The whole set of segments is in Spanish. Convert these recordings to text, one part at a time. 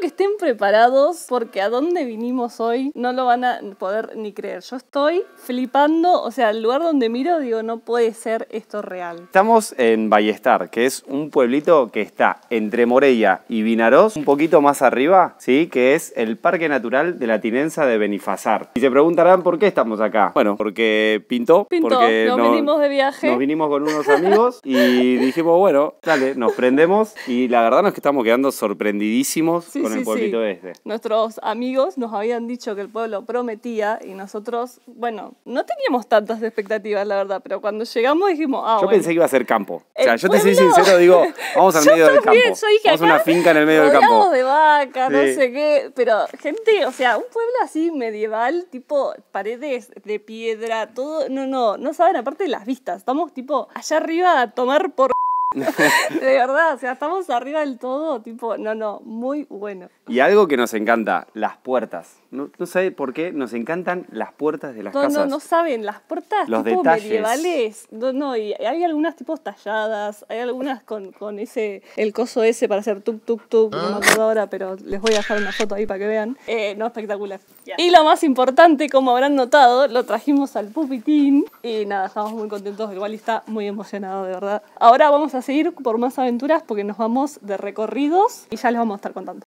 que estén preparados porque a dónde vinimos hoy no lo van a poder ni creer. Yo estoy flipando, o sea, el lugar donde miro digo, no puede ser esto real. Estamos en Ballestar, que es un pueblito que está entre Morella y Vinaroz, un poquito más arriba, ¿sí? Que es el Parque Natural de la Tinenza de Benifazar. Y se preguntarán por qué estamos acá. Bueno, porque pintó, pintó porque nos, vinimos de viaje. Nos vinimos con unos amigos y dijimos, bueno, dale, nos prendemos y la verdad es que estamos quedando sorprendidísimos con este. Nuestros amigos nos habían dicho que el pueblo prometía y nosotros, bueno, no teníamos tantas expectativas, la verdad, pero cuando llegamos dijimos, ah, Yo pensé que iba a ser campo. O sea, yo te soy sincero, digo, vamos al medio del campo. Dije, vamos a una finca en el medio del campo. de vaca, no sé qué, pero gente, o sea, un pueblo así medieval, tipo paredes de piedra, todo, no, no, no saben, aparte de las vistas, estamos tipo allá arriba a tomar por de verdad, o sea, estamos arriba del todo, tipo, no, no, muy bueno. Y algo que nos encanta, las puertas. No, sé por qué, nos encantan las puertas de las casas. No, no saben, las puertas Los tipo medievales. No, no, y hay algunas tipo talladas, hay algunas con, ese, el coso ese para hacer tuk tuk tuk, no me acuerdo ah. ahora, pero les voy a dejar una foto ahí para que vean. Eh, no, espectacular. Y lo más importante, como habrán notado, lo trajimos al pupitín. Y nada, estamos muy contentos. Igual está muy emocionado, de verdad. Ahora vamos a seguir por más aventuras porque nos vamos de recorridos y ya les vamos a estar contando.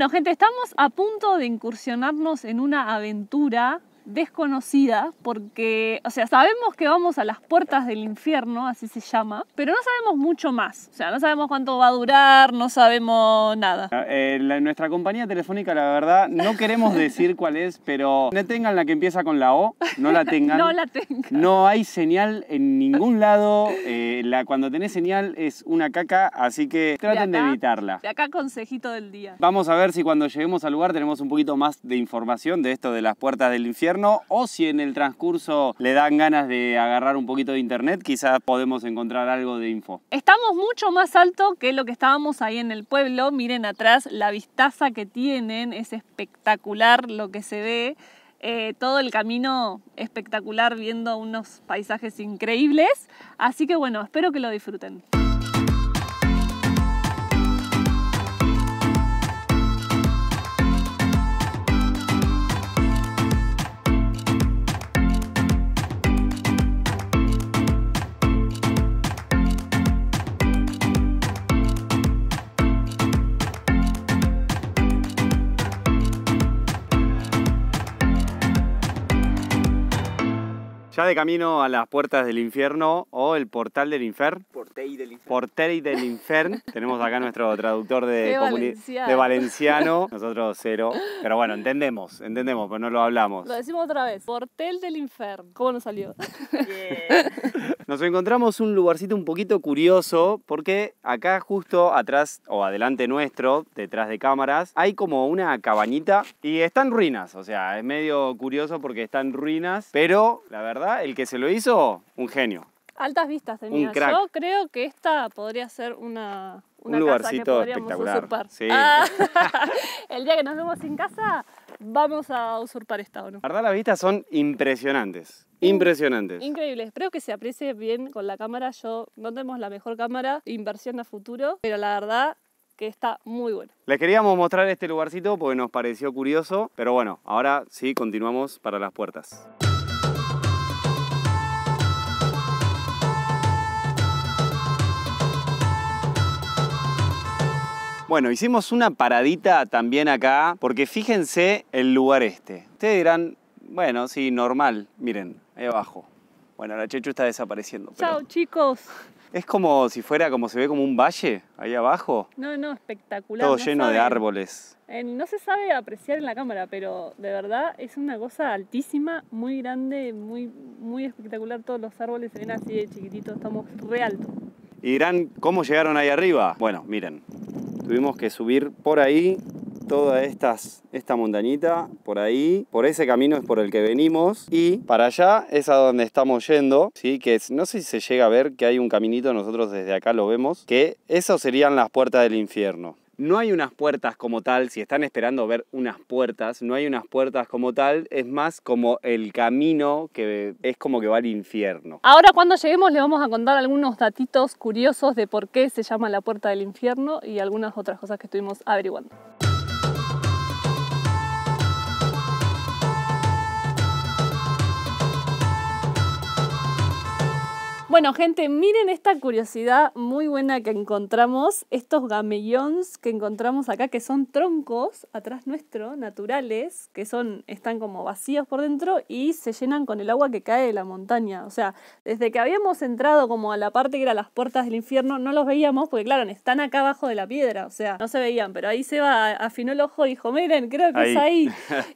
Bueno, gente, estamos a punto de incursionarnos en una aventura desconocida porque, o sea, sabemos que vamos a las puertas del infierno, así se llama, pero no sabemos mucho más. O sea, no sabemos cuánto va a durar, no sabemos nada. Ah, eh, nuestra compañía telefónica, la verdad, no queremos decir cuál es, pero no tengan la que empieza con la O, no la tengan. no la tengan. No hay señal en ningún lado. Eh, cuando tenés señal es una caca, así que traten de, evitarla. De acá consejito del día. Vamos a ver si cuando lleguemos al lugar tenemos un poquito más de información de esto de las puertas del infierno o si en el transcurso le dan ganas de agarrar un poquito de internet, quizás podemos encontrar algo de info. Estamos mucho más alto que lo que estábamos ahí en el pueblo. Miren atrás la vistaza que tienen, es espectacular lo que se ve. Eh, todo el camino espectacular viendo unos paisajes increíbles. Así que bueno, espero que lo disfruten. Ya de camino a las puertas del infierno o el portal del inferno. Portei del infierno. Portei del inferno. Tenemos acá nuestro traductor de, valenciano. de valenciano. Nosotros cero. Pero bueno, entendemos, entendemos, pero no lo hablamos. Lo decimos otra vez. Portel del inferno. ¿Cómo nos salió? Nos encontramos un lugarcito un poquito curioso porque acá justo atrás o adelante nuestro, detrás de cámaras, hay como una cabañita y están ruinas. O sea, es medio curioso porque están ruinas, pero la verdad, el que se lo hizo, un genio. Altas vistas tenía. Yo creo que esta podría ser una, un lugarcito que podríamos espectacular. Ah, el día que nos vemos sin casa, vamos a usurpar esta o no. La verdad, las vistas son impresionantes. Impresionantes. Increíble. Espero que se aprecie bien con la cámara. Yo no tenemos la mejor cámara, inversión a futuro, pero la verdad que está muy bueno. Les queríamos mostrar este lugarcito porque nos pareció curioso, pero bueno, ahora sí continuamos para las puertas. Bueno, hicimos una paradita también acá, porque fíjense el lugar este. Ustedes dirán, bueno, sí, normal. Miren, ahí abajo. Bueno, la Chechu está desapareciendo. Chao, chicos. Es como si fuera, como se ve como un valle ahí abajo. No, no, espectacular. Todo lleno de árboles. Eh, no se sabe apreciar en la cámara, pero de verdad es una cosa altísima, muy grande, muy, muy espectacular. Todos los árboles se ven así de chiquititos, estamos re alto. Y dirán, ¿cómo llegaron ahí arriba? Bueno, miren, Tuvimos que subir por ahí toda estas, esta montañita, por ahí, por ese camino es por el que venimos y para allá es a donde estamos yendo, ¿sí? que no sé si se llega a ver que hay un caminito, nosotros desde acá lo vemos, que eso serían las puertas del infierno. No hay unas puertas como tal, si están esperando ver unas puertas, no hay unas puertas como tal, es más como el camino que es como que va al infierno. Ahora cuando lleguemos le vamos a contar algunos datitos curiosos de por qué se llama la puerta del infierno y algunas otras cosas que estuvimos averiguando. Bueno, gente, miren esta curiosidad muy buena que encontramos. Estos gamellons que encontramos acá, que son troncos atrás nuestro, naturales, que son, están como vacíos por dentro y se llenan con el agua que cae de la montaña. O sea, desde que habíamos entrado como a la parte que era las puertas del infierno, no los veíamos porque, claro, están acá abajo de la piedra. O sea, no se veían, pero ahí Seba afinó el ojo y dijo, miren, creo que es ahí.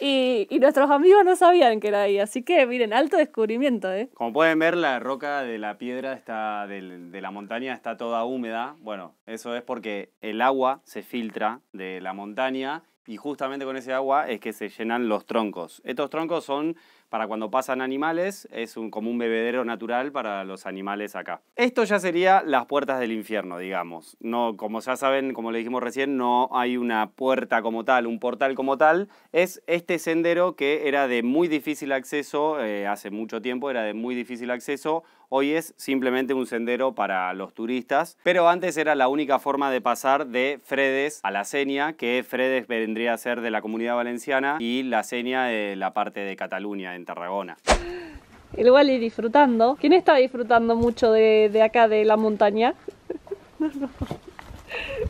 y, y nuestros amigos no sabían que era ahí. Así que, miren, alto descubrimiento, ¿eh? Como pueden ver, la roca de la la piedra está de la montaña está toda húmeda. Bueno, eso es porque el agua se filtra de la montaña y justamente con ese agua es que se llenan los troncos. Estos troncos son para cuando pasan animales, es un, como un bebedero natural para los animales acá. Esto ya sería las puertas del infierno, digamos. No, como ya saben, como le dijimos recién, no hay una puerta como tal, un portal como tal. Es este sendero que era de muy difícil acceso, eh, hace mucho tiempo era de muy difícil acceso, hoy es simplemente un sendero para los turistas, pero antes era la única forma de pasar de Fredes a la Seña, que Fredes ser de la comunidad valenciana y la seña de la parte de Cataluña, en Tarragona. El Wally disfrutando. ¿Quién está disfrutando mucho de, de acá, de la montaña?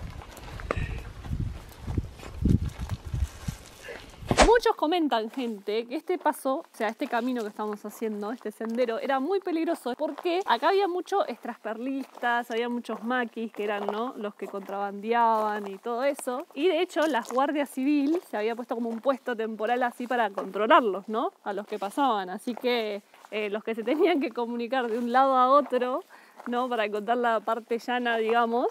Muchos comentan, gente, que este paso, o sea, este camino que estamos haciendo, este sendero, era muy peligroso porque acá había muchos extrasperlistas, había muchos maquis que eran, ¿no? Los que contrabandeaban y todo eso. Y de hecho, la Guardia Civil se había puesto como un puesto temporal así para controlarlos, ¿no? A los que pasaban. Así que eh, los que se tenían que comunicar de un lado a otro, ¿no? Para encontrar la parte llana, digamos,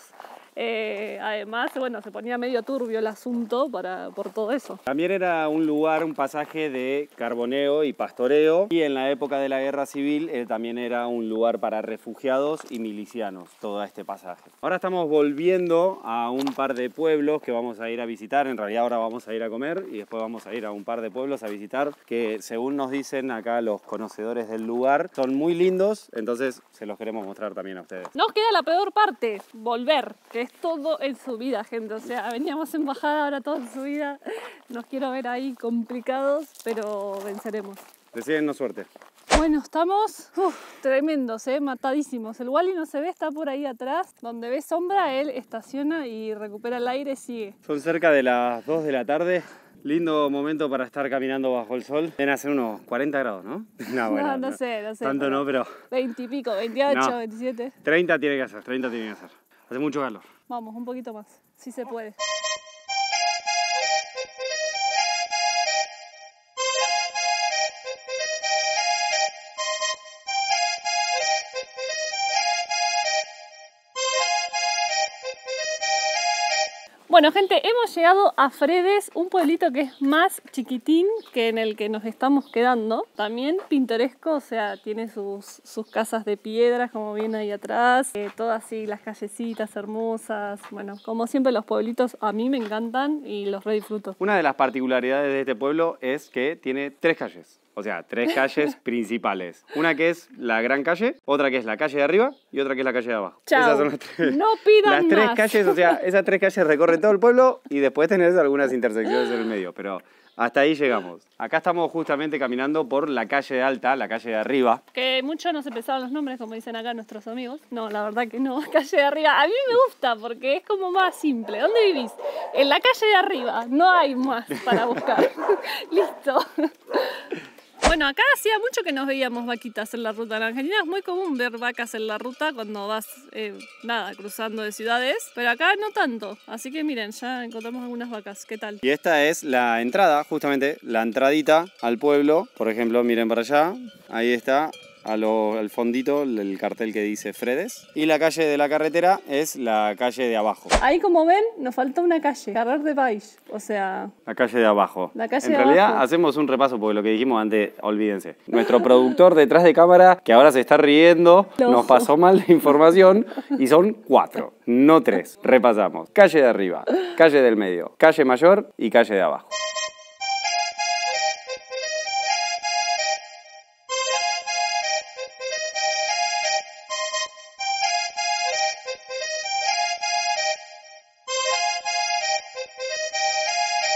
eh, además, bueno, se ponía medio turbio el asunto para, por todo eso. También era un lugar, un pasaje de carboneo y pastoreo. Y en la época de la guerra civil eh, también era un lugar para refugiados y milicianos, todo este pasaje. Ahora estamos volviendo a un par de pueblos que vamos a ir a visitar. En realidad ahora vamos a ir a comer y después vamos a ir a un par de pueblos a visitar que según nos dicen acá los conocedores del lugar, son muy lindos, entonces se los queremos mostrar también a ustedes. Nos queda la peor parte, volver, es todo en vida gente. O sea, veníamos en bajada, ahora todo en vida. Nos quiero ver ahí complicados, pero venceremos. Deciden suerte. Bueno, estamos tremendos, ¿eh? matadísimos. El Wally no se ve, está por ahí atrás. Donde ve sombra, él estaciona y recupera el aire, y sigue. Son cerca de las 2 de la tarde. Lindo momento para estar caminando bajo el sol. Deben hacer unos 40 grados, ¿no? No, no, sé, no sé. Tanto no, pero... 20 y pico, 28, 27. 30 tiene que hacer, 30 tiene que hacer. Hace mucho calor. Vamos, un poquito más, si se puede. Bueno, gente, hemos llegado a Fredes, un pueblito que es más chiquitín que en el que nos estamos quedando. También pintoresco, o sea, tiene sus, sus casas de piedras, como bien ahí atrás. Eh, todas así, las callecitas hermosas. Bueno, como siempre, los pueblitos a mí me encantan y los disfruto. Una de las particularidades de este pueblo es que tiene tres calles. O sea, tres calles principales. Una que es la gran calle, otra que es la calle de arriba y otra que es la calle de abajo. ¡Chao! tres. No pidan Las tres calles, o sea, esas tres calles recorren todo el pueblo y después tenés algunas intersecciones en el medio, pero hasta ahí llegamos. Acá estamos justamente caminando por la calle de alta, la calle de arriba. Que mucho no se pesaban los nombres, como dicen acá nuestros amigos. No, la verdad que no. Calle de arriba. A mí me gusta porque es como más simple. ¿Dónde vivís? En la calle de arriba. No hay más para buscar. Listo. Bueno, acá hacía mucho que nos veíamos vaquitas en la ruta. En Argentina es muy común ver vacas en la ruta cuando vas, eh, nada, cruzando de ciudades, pero acá no tanto. Así que miren, ya encontramos algunas vacas. ¿Qué tal? Y esta es la entrada, justamente, la entradita al pueblo. Por ejemplo, miren para allá. Ahí está al fondito el cartel que dice Fredes. Y la calle de la carretera es la calle de abajo. Ahí como ven, nos falta una calle, Carrer de país o sea... La calle de abajo. La calle en realidad hacemos un repaso porque lo que dijimos antes, olvídense. Nuestro productor detrás de cámara, que ahora se está riendo, nos pasó mal la información y son cuatro, no tres. Repasamos. Calle de arriba, calle del medio, calle mayor y calle de abajo.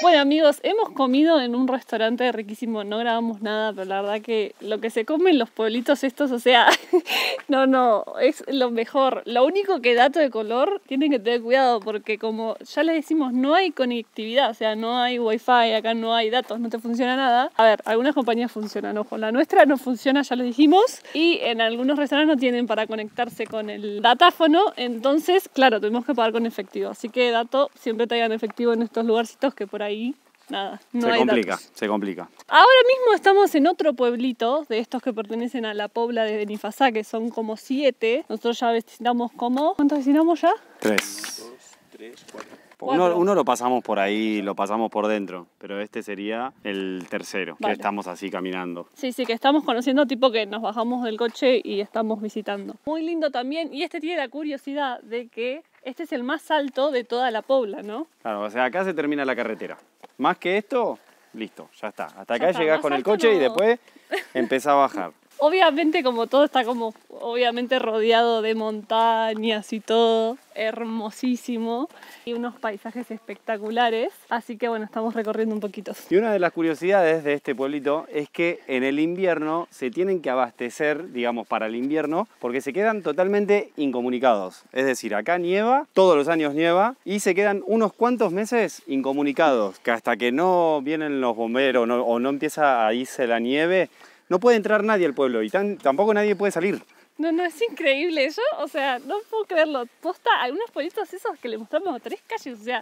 Bueno amigos, hemos comido en un restaurante riquísimo, no grabamos nada, pero la verdad que lo que se come en los pueblitos estos, o sea, no, no, es lo mejor. Lo único que dato de color, tienen que tener cuidado porque como ya les decimos, no hay conectividad, o sea, no hay wifi, acá no hay datos, no te funciona nada. A ver, algunas compañías funcionan, ojo, la nuestra no funciona, ya lo dijimos, y en algunos restaurantes no tienen para conectarse con el datáfono, entonces, claro, tenemos que pagar con efectivo, así que dato, siempre traigan efectivo en estos lugarcitos que por ahí ahí nada, no se complica, se complica. Ahora mismo estamos en otro pueblito de estos que pertenecen a la Pobla de Benifazá, que son como siete. Nosotros ya visitamos como. ¿Cuántos visitamos ya? Tres. Uno, lo pasamos por ahí, lo pasamos por dentro, pero este sería el tercero, que estamos así caminando. Sí, sí, que estamos conociendo, tipo que nos bajamos del coche y estamos visitando. Muy lindo también, y este tiene la curiosidad de que este es el más alto de toda la pobla, ¿no? Claro, o sea, acá se termina la carretera. Más que esto, listo, ya está. Hasta acá llegas con el coche y después empieza a bajar. Obviamente, como todo está como, obviamente rodeado de montañas y todo, hermosísimo y unos paisajes espectaculares. Así que bueno, estamos recorriendo un poquito. Y una de las curiosidades de este pueblito es que en el invierno se tienen que abastecer, digamos, para el invierno, porque se quedan totalmente incomunicados. Es decir, acá nieva, todos los años nieva, y se quedan unos cuantos meses incomunicados, que hasta que no vienen los bomberos o no empieza a irse la nieve, no puede entrar nadie al pueblo y tampoco nadie puede salir. No, no, es increíble. Yo, o sea, no puedo creerlo. Posta, algunos pollitos esos que le mostramos a tres calles, o sea,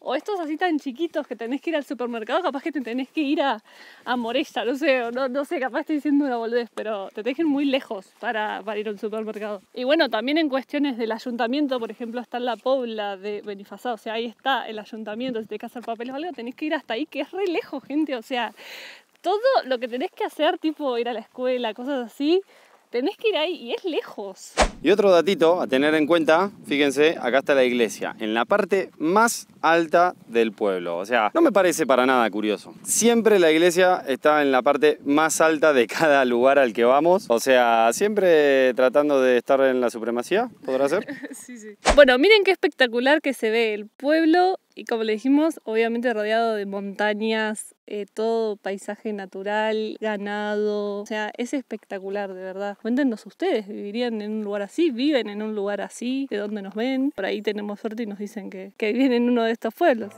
o estos así tan chiquitos que tenés que ir al supermercado, capaz que te tenés que ir a, a Morella, no sé, no, no sé, capaz estoy diciendo una boludez, pero te dejan muy lejos para, ir al supermercado. Y bueno, también en cuestiones del ayuntamiento, por ejemplo, está en la Pobla de Benifazá, o sea, ahí está el ayuntamiento, si te que hacer papeles o algo, tenés que ir hasta ahí, que es re lejos, gente, o sea, todo lo que tenés que hacer, tipo ir a la escuela, cosas así, tenés que ir ahí y es lejos. Y otro datito a tener en cuenta, fíjense, acá está la iglesia, en la parte más alta del pueblo. O sea, no me parece para nada curioso. Siempre la iglesia está en la parte más alta de cada lugar al que vamos. O sea, siempre tratando de estar en la supremacía, ¿podrá ser? sí, sí. Bueno, miren qué espectacular que se ve el pueblo y como le dijimos, obviamente rodeado de montañas, eh, todo paisaje natural, ganado, o sea, es espectacular de verdad. Cuéntenos ustedes, ¿vivirían en un lugar así? ¿Viven en un lugar así? ¿De dónde nos ven? Por ahí tenemos suerte y nos dicen que, que viven en uno de estos pueblos.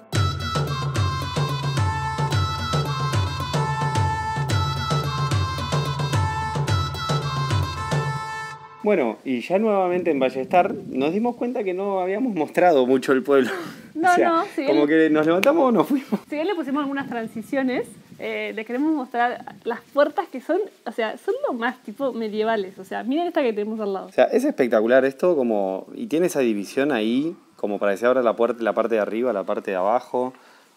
Bueno, y ya nuevamente en Ballestar nos dimos cuenta que no habíamos mostrado mucho el pueblo. No, no, sí. Como que nos levantamos o nos fuimos. Si bien le pusimos algunas transiciones, eh, le queremos mostrar las puertas que son, o sea, son lo más tipo medievales. O sea, miren esta que tenemos al lado. O sea, es espectacular esto, como. Y tiene esa división ahí, como para ahora la, puerta, la parte de arriba, la parte de abajo.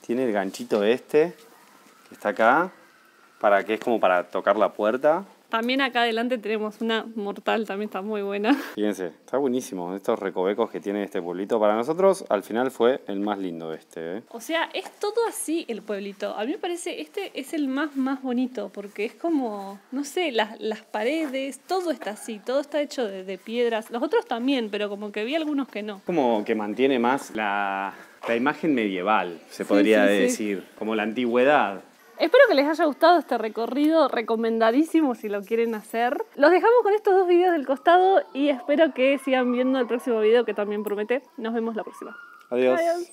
Tiene el ganchito este, que está acá, para que es como para tocar la puerta. También acá adelante tenemos una mortal, también está muy buena. Fíjense, está buenísimo estos recovecos que tiene este pueblito. Para nosotros, al final fue el más lindo este. ¿eh? O sea, es todo así el pueblito. A mí me parece, este es el más, más bonito, porque es como, no sé, las, las paredes, todo está así, todo está hecho de, piedras. Los otros también, pero como que vi algunos que no. Como que mantiene más la, la imagen medieval, se podría decir, como la antigüedad. Espero que les haya gustado este recorrido, recomendadísimo si lo quieren hacer. Los dejamos con estos dos videos del costado y espero que sigan viendo el próximo video que también promete. Nos vemos la próxima. Adiós. Adiós.